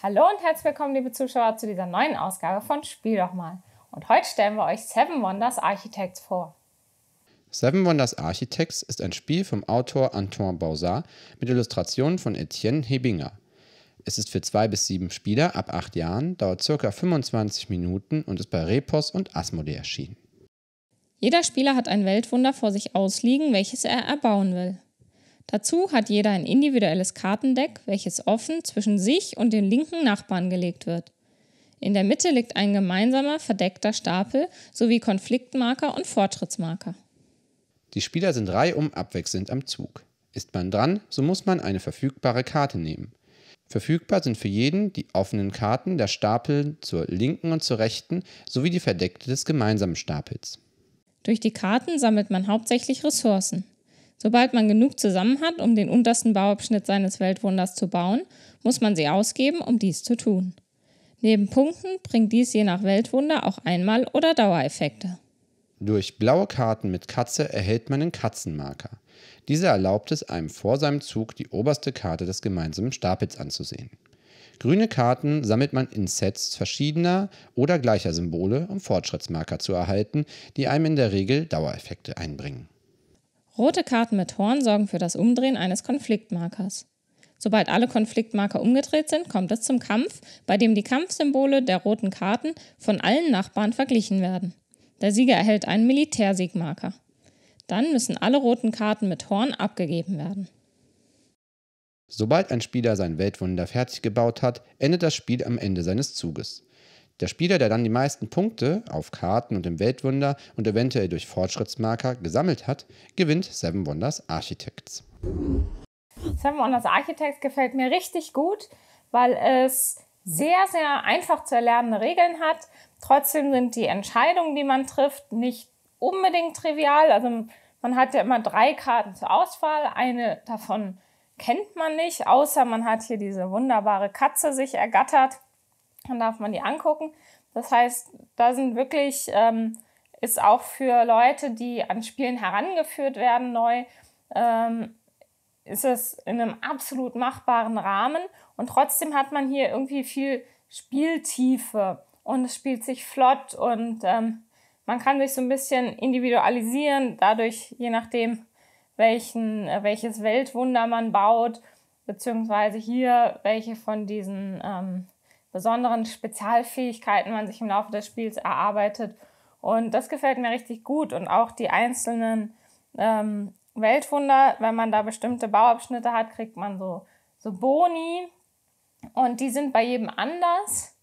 Hallo und herzlich willkommen, liebe Zuschauer, zu dieser neuen Ausgabe von Spiel doch mal. Und heute stellen wir euch Seven Wonders Architects vor. Seven Wonders Architects ist ein Spiel vom Autor Antoine Bausat mit Illustrationen von Etienne Hebinger. Es ist für zwei bis sieben Spieler ab acht Jahren, dauert ca. 25 Minuten und ist bei Repos und Asmodee erschienen. Jeder Spieler hat ein Weltwunder vor sich ausliegen, welches er erbauen will. Dazu hat jeder ein individuelles Kartendeck, welches offen zwischen sich und den linken Nachbarn gelegt wird. In der Mitte liegt ein gemeinsamer verdeckter Stapel sowie Konfliktmarker und Fortschrittsmarker. Die Spieler sind reihum abwechselnd am Zug. Ist man dran, so muss man eine verfügbare Karte nehmen. Verfügbar sind für jeden die offenen Karten der Stapel zur linken und zur rechten sowie die verdeckte des gemeinsamen Stapels. Durch die Karten sammelt man hauptsächlich Ressourcen. Sobald man genug zusammen hat, um den untersten Bauabschnitt seines Weltwunders zu bauen, muss man sie ausgeben, um dies zu tun. Neben Punkten bringt dies je nach Weltwunder auch Einmal- oder Dauereffekte. Durch blaue Karten mit Katze erhält man einen Katzenmarker. Dieser erlaubt es einem vor seinem Zug, die oberste Karte des gemeinsamen Stapels anzusehen. Grüne Karten sammelt man in Sets verschiedener oder gleicher Symbole, um Fortschrittsmarker zu erhalten, die einem in der Regel Dauereffekte einbringen. Rote Karten mit Horn sorgen für das Umdrehen eines Konfliktmarkers. Sobald alle Konfliktmarker umgedreht sind, kommt es zum Kampf, bei dem die Kampfsymbole der roten Karten von allen Nachbarn verglichen werden. Der Sieger erhält einen Militärsiegmarker. Dann müssen alle roten Karten mit Horn abgegeben werden. Sobald ein Spieler sein Weltwunder fertig gebaut hat, endet das Spiel am Ende seines Zuges. Der Spieler, der dann die meisten Punkte auf Karten und im Weltwunder und eventuell durch Fortschrittsmarker gesammelt hat, gewinnt Seven Wonders Architects. Seven Wonders Architects gefällt mir richtig gut, weil es sehr, sehr einfach zu erlernende Regeln hat. Trotzdem sind die Entscheidungen, die man trifft, nicht unbedingt trivial. Also man hat ja immer drei Karten zur Auswahl. Eine davon kennt man nicht, außer man hat hier diese wunderbare Katze sich ergattert. Dann darf man die angucken. Das heißt, da sind wirklich, ähm, ist auch für Leute, die an Spielen herangeführt werden, neu, ähm, ist es in einem absolut machbaren Rahmen. Und trotzdem hat man hier irgendwie viel Spieltiefe und es spielt sich flott und ähm, man kann sich so ein bisschen individualisieren, dadurch, je nachdem, welchen, äh, welches Weltwunder man baut, beziehungsweise hier welche von diesen ähm, besonderen Spezialfähigkeiten man sich im Laufe des Spiels erarbeitet. Und das gefällt mir richtig gut. Und auch die einzelnen ähm, Weltwunder, wenn man da bestimmte Bauabschnitte hat, kriegt man so, so Boni. Und die sind bei jedem anders.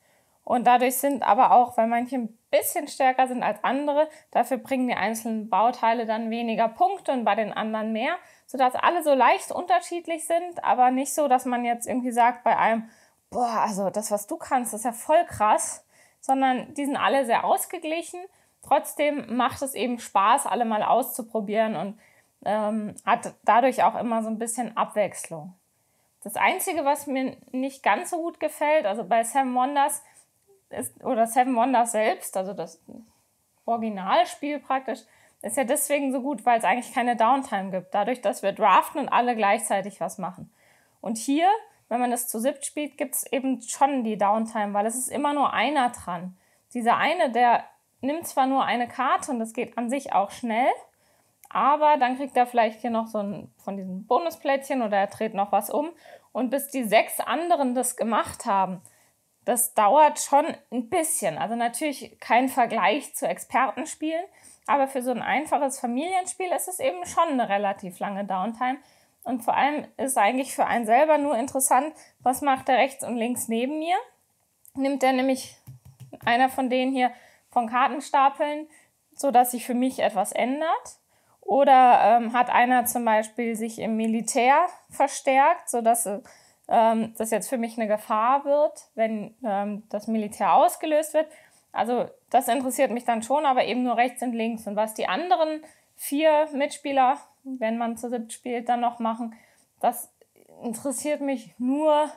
Und dadurch sind aber auch, weil manche ein bisschen stärker sind als andere, dafür bringen die einzelnen Bauteile dann weniger Punkte und bei den anderen mehr, sodass alle so leicht unterschiedlich sind, aber nicht so, dass man jetzt irgendwie sagt, bei einem boah, also das, was du kannst, ist ja voll krass, sondern die sind alle sehr ausgeglichen. Trotzdem macht es eben Spaß, alle mal auszuprobieren und ähm, hat dadurch auch immer so ein bisschen Abwechslung. Das Einzige, was mir nicht ganz so gut gefällt, also bei Seven Wonders ist, oder Seven Wonders selbst, also das Originalspiel praktisch, ist ja deswegen so gut, weil es eigentlich keine Downtime gibt. Dadurch, dass wir draften und alle gleichzeitig was machen. Und hier wenn man das zu siebt spielt, gibt es eben schon die Downtime, weil es ist immer nur einer dran. Dieser eine, der nimmt zwar nur eine Karte und das geht an sich auch schnell, aber dann kriegt er vielleicht hier noch so ein von diesen Bonusplättchen oder er dreht noch was um. Und bis die sechs anderen das gemacht haben, das dauert schon ein bisschen. Also natürlich kein Vergleich zu Expertenspielen, aber für so ein einfaches Familienspiel ist es eben schon eine relativ lange Downtime. Und vor allem ist eigentlich für einen selber nur interessant, was macht er rechts und links neben mir? Nimmt er nämlich einer von denen hier von Kartenstapeln, sodass sich für mich etwas ändert? Oder ähm, hat einer zum Beispiel sich im Militär verstärkt, sodass ähm, das jetzt für mich eine Gefahr wird, wenn ähm, das Militär ausgelöst wird? Also das interessiert mich dann schon, aber eben nur rechts und links. Und was die anderen vier Mitspieler wenn man zu dritt spielt, dann noch machen. Das interessiert mich nur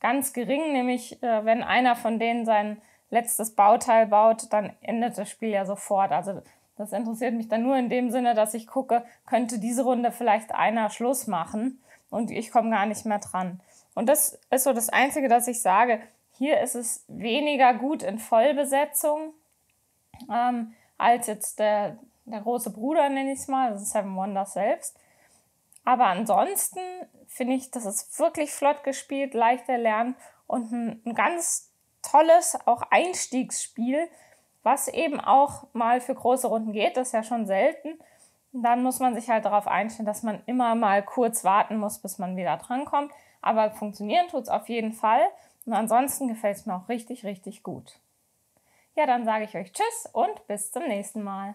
ganz gering, nämlich äh, wenn einer von denen sein letztes Bauteil baut, dann endet das Spiel ja sofort. Also das interessiert mich dann nur in dem Sinne, dass ich gucke, könnte diese Runde vielleicht einer Schluss machen und ich komme gar nicht mehr dran. Und das ist so das Einzige, dass ich sage, hier ist es weniger gut in Vollbesetzung ähm, als jetzt der, der große Bruder, nenne ich es mal, das ist Seven Wonders selbst. Aber ansonsten finde ich, das ist wirklich flott gespielt, leicht erlernt und ein, ein ganz tolles, auch Einstiegsspiel, was eben auch mal für große Runden geht, das ist ja schon selten. Und dann muss man sich halt darauf einstellen, dass man immer mal kurz warten muss, bis man wieder drankommt. Aber funktionieren tut es auf jeden Fall. Und ansonsten gefällt es mir auch richtig, richtig gut. Ja, dann sage ich euch Tschüss und bis zum nächsten Mal.